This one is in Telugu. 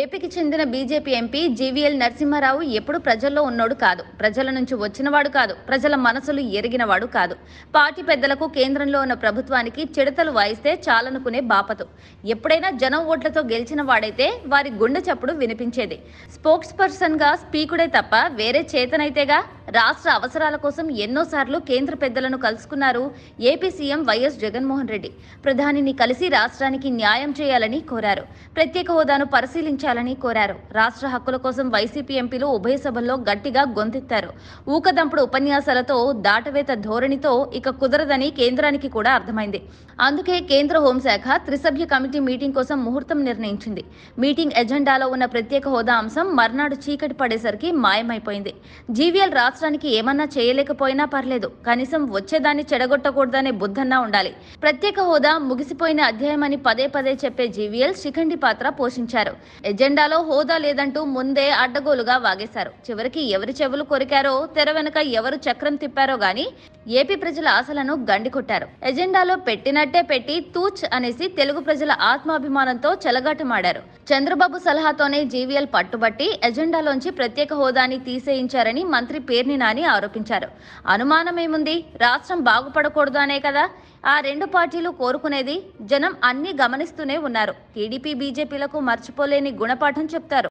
ఏపీకి చెందిన బీజేపీ ఎంపీ జీవీఎల్ నరసింహారావు ఎప్పుడు ప్రజల్లో ఉన్నోడు కాదు ప్రజల నుంచి వచ్చినవాడు కాదు ప్రజల మనసులు ఎరిగినవాడు కాదు పార్టీ పెద్దలకు కేంద్రంలో ఉన్న ప్రభుత్వానికి చిడతలు వాయిస్తే చాలనుకునే బాపతు ఎప్పుడైనా జనం ఓట్లతో గెలిచిన వాడైతే వారి గుండె చప్పుడు వినిపించేది స్పోక్స్ పర్సన్గా స్పీకుడే తప్ప వేరే చేతనైతేగా రాష్ట్ర అవసరాల కోసం ఎన్నోసార్లు కేంద్ర పెద్దలను కలుసుకున్నారు ఏపీ సీఎం వైఎస్ జగన్మోహన్ రెడ్డి ప్రధానిని కలిసి రాష్ట్రానికి న్యాయం చేయాలని కోరారు ప్రత్యేక హోదాను పరిశీలించాలని కోరారు రాష్ట్ర హక్కుల కోసం వైసీపీ ఎంపీలు ఉభయ సభల్లో గట్టిగా గొంతెత్తారు ఊకదంపుడు ఉపన్యాసాలతో దాటవేత ధోరణితో ఇక కుదరదని కేంద్రానికి కూడా అర్థమైంది అందుకే కేంద్ర హోంశాఖ త్రిసభ్య కమిటీ మీటింగ్ కోసం ముహూర్తం నిర్ణయించింది మీటింగ్ ఎజెండాలో ఉన్న ప్రత్యేక హోదా అంశం మర్నాడు చీకటి పడేసరికి మాయమైపోయింది జీవీఎల్ రాష్ట్ర రాష్ట్రానికి ఏమన్నా చేయలేకపోయినా పర్లేదు కనీసం వచ్చేదాన్ని చెడగొట్టకూడదనే బుద్ధన్నా ఉండాలి ప్రత్యేక హోదా ముగిసిపోయిన అధ్యాయం అని పదే పదే చెప్పే జీవీఎల్ శిఖండి పాత్ర పోషించారు ఎజెండాలో హోదా లేదంటూ ముందే అడ్డగోలుగా వాగేశారు చివరికి ఎవరి చెవులు కొరికారో తెర వెనుక ఎవరు చక్రం తిప్పారో గాని ఏపీ ప్రజల ఆశలను గండికొట్టారు ఎజెండాలో పెట్టినట్టే పెట్టి తూచ్ అనేసి తెలుగు ప్రజల ఆత్మాభిమానంతో చెలగాటమాడారు చంద్రబాబు సలహాతోనే జీవీఎల్ పట్టుబట్టి ఎజెండాలోంచి ప్రత్యేక హోదాని తీసేయించారని మంత్రి పేర్ని పేర్ని నాని ఆరోపించారు అనుమానమేముంది రాష్ట్రం బాగుపడకూడదు అనే కదా ఆ రెండు పార్టీలు కోరుకునేది జనం అన్ని గమనిస్తూనే ఉన్నారు టీడీపీ బీజేపీలకు మర్చిపోలేని గుణపాఠం చెప్తారు